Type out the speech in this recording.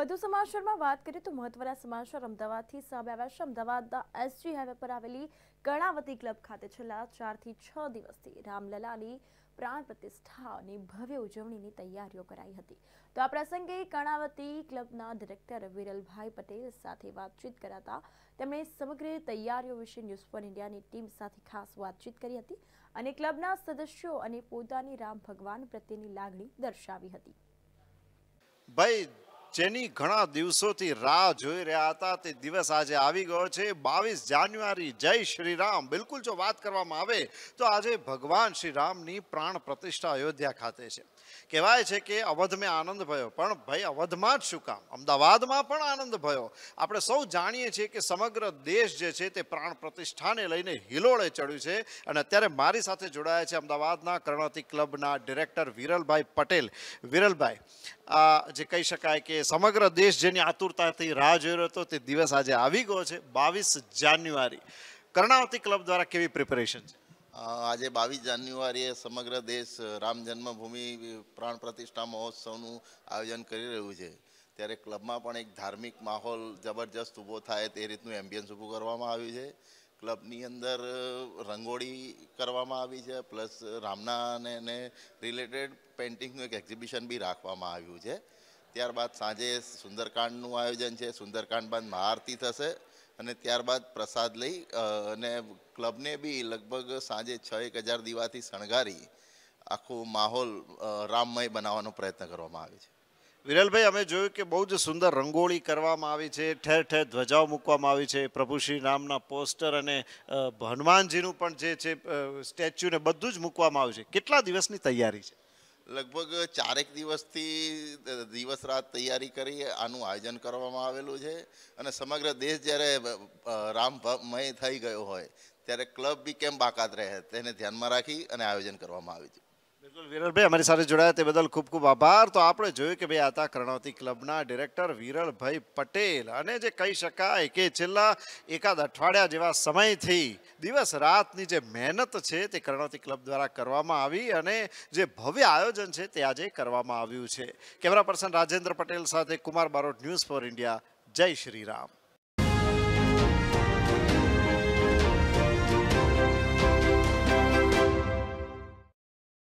વધુ સમાચારમાં વાત કરીએ તો મહત્વના સમાચાર અમદાવાદથી સામે આવ્યા છે અમદાવાદના એસજી હાઈવે પર આવેલી કર્ણાવતી ક્લબ ખાતે છેલ્લા ચારથી છ દિવસથી રામલલાની પ્રાણ પ્રતિષ્ઠા અને ભવ્ય ઉજવણીની તૈયારીઓ કરાઈ હતી તો આ પ્રસંગે કર્ણાવતી ક્લબના ડિરેક્ટર વિરલભાઈ પટેલ સાથે વાતચીત કરાતા તેમણે સમગ્ર તૈયારીઓ વિશે ન્યૂઝ ફોર ઇન્ડિયાની ટીમ સાથે ખાસ વાતચીત કરી હતી અને ક્લબના સદસ્યો અને પોતાની રામ ભગવાન પ્રત્યેની લાગણી દર્શાવી હતી ભાઈ જેની ઘણા દિવસોથી રાહ જોઈ રહ્યા હતા તે દિવસ આજે આવી ગયો છે બાવીસ જાન્યુઆરી જય શ્રી રામ બિલકુલ જો વાત કરવામાં આવે તો આજે ભગવાન શ્રી રામની પ્રાણ પ્રતિષ્ઠા અયોધ્યા ખાતે છે કહેવાય છે કે અવધ મેં આનંદ ભયો પણ ભાઈ અવધમાં જ શું કામ અમદાવાદમાં પણ આનંદ ભયો આપણે સૌ જાણીએ છીએ કે સમગ્ર દેશ જે છે તે પ્રાણ પ્રતિષ્ઠાને લઈને હિલોળે ચડ્યું છે અને અત્યારે મારી સાથે જોડાયા છે અમદાવાદના કર્ણતી ક્લબના ડિરેક્ટર વિરલભાઈ પટેલ વિરલભાઈ જે કહી શકાય કે કે સમગ્ર દેશ જેની આતુરતાથી રાહ જોઈ રહ્યો હતો તે દિવસ આજે આવી ગયો છે બાવીસ જાન્યુઆરી કર્ણાવતી ક્લબ દ્વારા કેવી પ્રિપેરેશન છે આજે બાવીસ જાન્યુઆરીએ સમગ્ર દેશ રામ જન્મભૂમિ પ્રાણ પ્રતિષ્ઠા મહોત્સવનું આયોજન કરી રહ્યું છે ત્યારે ક્લબમાં પણ એક ધાર્મિક માહોલ જબરજસ્ત ઊભો થાય તે રીતનું એમ્બિયન્સ ઊભું કરવામાં આવ્યું છે ક્લબની અંદર રંગોળી કરવામાં આવી છે પ્લસ રામના અને રિલેટેડ પેઇન્ટિંગનું એક એક્ઝિબિશન બી રાખવામાં આવ્યું છે ત્યારબાદ સાંજે સુંદરકાંડનું આયોજન છે સુંદરકાંડ બાદ મહાઆરતી થશે અને ત્યારબાદ પ્રસાદ લઈ અને ક્લબને બી લગભગ સાંજે છ એક હજાર દીવાથી શણગારી આખો માહોલ રામમય બનાવવાનો પ્રયત્ન કરવામાં આવે છે વિરલભાઈ અમે જોયું કે બહુ જ સુંદર રંગોળી કરવામાં આવી છે ઠેર ઠેર ધ્વજાઓ મૂકવામાં આવી છે પ્રભુ શ્રી રામના પોસ્ટર અને હનુમાનજીનું પણ જે છે સ્ટેચ્યુને બધું જ મૂકવામાં આવ્યું છે કેટલા દિવસની તૈયારી છે લગભગ ચારેક દિવસથી દિવસ રાત તૈયારી કરી આનું આયોજન કરવામાં આવેલું છે અને સમગ્ર દેશ જ્યારે રામમય થઈ ગયો હોય ત્યારે ક્લબ બી કેમ બાકાત રહે તેને ધ્યાનમાં રાખી અને આયોજન કરવામાં આવ્યું છે વિરલભાઈ અમારી સાથે જોડાયા તે બદલ ખૂબ ખૂબ આભાર તો આપણે જોયું કે ભાઈ આતા કર્ણાવતી ક્લબના ડિરેક્ટર વિરલભાઈ પટેલ અને જે કહી શકાય કે છેલ્લા એકાદ અઠવાડિયા જેવા સમયથી દિવસ રાતની જે મહેનત છે તે કર્ણાવતી ક્લબ દ્વારા કરવામાં આવી અને જે ભવ્ય આયોજન છે તે આજે કરવામાં આવ્યું છે કેમેરા પર્સન રાજેન્દ્ર પટેલ સાથે Kumar Barot news for India જય શ્રી રામ